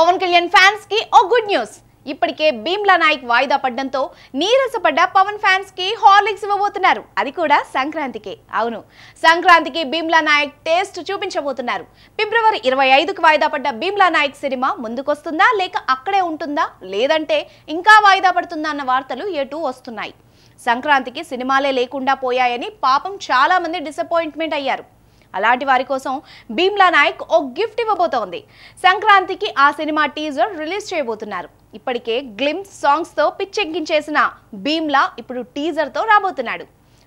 Pawan Kalyan fans కి ఓ good news ఇప్పటికే భీమ్లా నాయక్ వాయిదా పడ్డంతో నీరసపడ్డ పవన్ ఫ్యాన్స్ కి హార్లిక్స్ ఇవ్వబోతున్నారు అది కూడా సంక్రాంతికి అవును సంక్రాంతికి భీమ్లా నాయక్ టేస్ట్ చూపించబోతున్నారు ఫిబ్రవరి ఇరవై ఐదుకు వాయిదా పడ్డ భీమ్లా నాయక్ సినిమా ముందుకొస్తుందా లేక అక్కడే ఉంటుందా లేదంటే ఇంకా వాయిదా పడుతుందా అన్న వార్తలు ఎటూ వస్తున్నాయి సంక్రాంతికి సినిమాలే లేకుండా పోయాయని పాపం చాలా మంది డిసప్పాయింట్మెంట్ అయ్యారు అలాంటి వారి కోసం భీమ్లా నాయక్ ఓ గిఫ్ట్ ఇవ్వబోతోంది సంక్రాంతికి ఆ సినిమా టీజర్ రిలీజ్ చేయబోతున్నారు ఇప్పటికే గ్లిమ్ సాంగ్స్తో పిచ్చెక్కించేసిన భీమ్లా ఇప్పుడు టీజర్తో రాబోతున్నాడు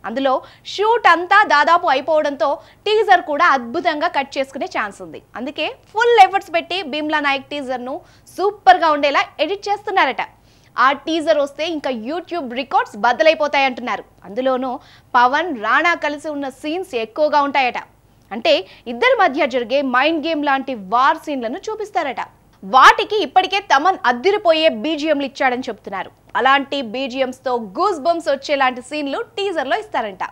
అందులో షూట్ అంతా దాదాపు అయిపోవడంతో టీజర్ కూడా అద్భుతంగా కట్ చేసుకునే ఛాన్స్ ఉంది అందుకే ఫుల్ ఎఫర్ట్స్ పెట్టి భీమ్లా నాయక్ టీజర్ను సూపర్గా ఉండేలా ఎడిట్ చేస్తున్నారట ఆ టీజర్ వస్తే ఇంకా యూట్యూబ్ రికార్డ్స్ బద్దలైపోతాయంటున్నారు అందులోనూ పవన్ రాణా కలిసి ఉన్న సీన్స్ ఎక్కువగా ఉంటాయట అంటే ఇద్దరి మధ్య జరిగే మైండ్ గేమ్ లాంటి వార్ సీన్లను చూపిస్తారట వాటికి ఇప్పటికే తమన్ అద్దిరిపోయే బీజిఎంలు ఇచ్చాడని చెబుతున్నారు అలాంటి బీజిఎంస్తో గూస్ బంప్స్ వచ్చేలాంటి సీన్లు టీజర్లో ఇస్తారంట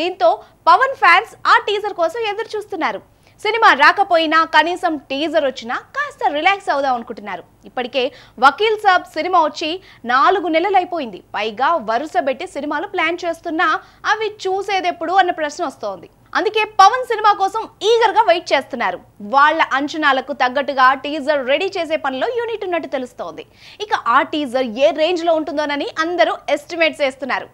దీంతో పవన్ ఫ్యాన్స్ ఆ టీజర్ కోసం ఎదురు చూస్తున్నారు సినిమా రాకపోయినా కనీసం టీజర్ వచ్చినా కాస్త రిలాక్స్ అవుదాం అనుకుంటున్నారు ఇప్పటికే వకీల్ సాబ్ సినిమా వచ్చి నాలుగు నెలలైపోయింది పైగా వరుస పెట్టి సినిమాలు ప్లాన్ చేస్తున్నా అవి చూసేదెప్పుడు అన్న ప్రశ్న వస్తోంది అందుకే పవన్ సినిమా కోసం ఈగర్ గా వెయిట్ చేస్తున్నారు వాళ్ళ అంచనాలకు తగ్గట్టుగా టీజర్ రెడీ చేసే పనిలో యూనిట్ ఉన్నట్టు తెలుస్తోంది ఇక ఆ టీజర్ ఏ రేంజ్ లో ఉంటుందోనని అందరూ ఎస్టిమేట్స్ చేస్తున్నారు